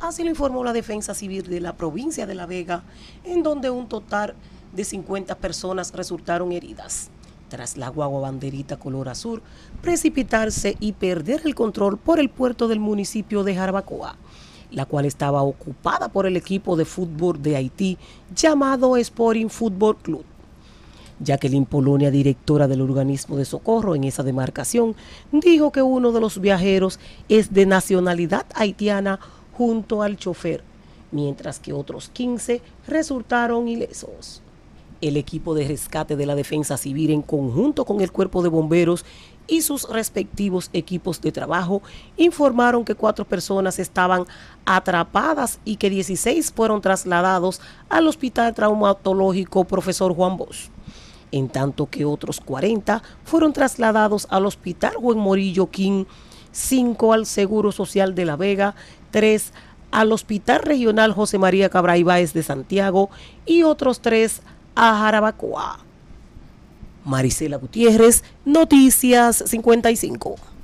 Así lo informó la Defensa Civil de la provincia de La Vega, en donde un total de 50 personas resultaron heridas tras la guagua banderita color azul precipitarse y perder el control por el puerto del municipio de Jarbacoa, la cual estaba ocupada por el equipo de fútbol de Haití llamado Sporting Football Club. Jacqueline Polonia, directora del organismo de socorro en esa demarcación, dijo que uno de los viajeros es de nacionalidad haitiana junto al chofer, mientras que otros 15 resultaron ilesos. El equipo de rescate de la Defensa Civil en conjunto con el cuerpo de bomberos y sus respectivos equipos de trabajo informaron que cuatro personas estaban atrapadas y que 16 fueron trasladados al Hospital Traumatológico Profesor Juan Bosch. En tanto que otros 40 fueron trasladados al Hospital Juan Morillo King 5 al Seguro Social de La Vega, 3 al Hospital Regional José María Cabra de Santiago y otros tres a Jarabacoa. Marisela Gutiérrez, Noticias 55.